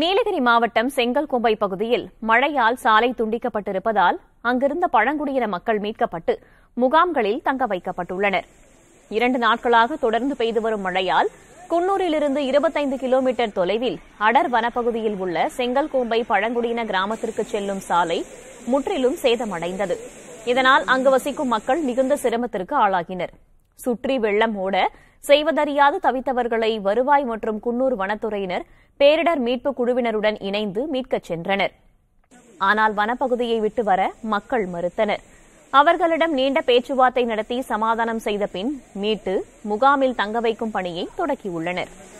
நீலகிரி மாவட்டம் செங்கல்கொம்பை பகுதியில் மழையால் சாலை துண்டிக்கப்பட்டிருப்பதால் அங்கிருந்த பழங்குடியின மக்கள் மீட்கப்பட்டு முகாம்களில் தங்க வைக்கப்பட்டுள்ளனர் இரண்டு நாட்களாக தொடர்ந்து பெய்து வரும் மழையால் குன்னூரிலிருந்து இருபத்தைந்து கிலோமீட்டர் தொலைவில் அடர் வனப்பகுதியில் உள்ள செங்கல்கோம்பை பழங்குடியின கிராமத்திற்கு செல்லும் சாலை முற்றிலும் சேதமடைந்தது இதனால் அங்கு வசிக்கும் மக்கள் மிகுந்த சிரமத்திற்கு ஆளாகினர் சுற்றி வெள்ளம் ஓட செய்வதறியாது தவித்தவர்களை வருவாய் மற்றும் குன்னூர் வனத்துறையினர் பேரிடர் மீட்பு குழுவினருடன் இணைந்து மீட்கச் சென்றனர் ஆனால் வனப்பகுதியை விட்டு வர மக்கள் மறுத்தனர் அவர்களிடம் நீண்ட பேச்சுவார்த்தை நடத்தி சமாதானம் செய்த பின் மீட்டு முகாமில் தங்க வைக்கும் பணியை தொடக்கியுள்ளனா்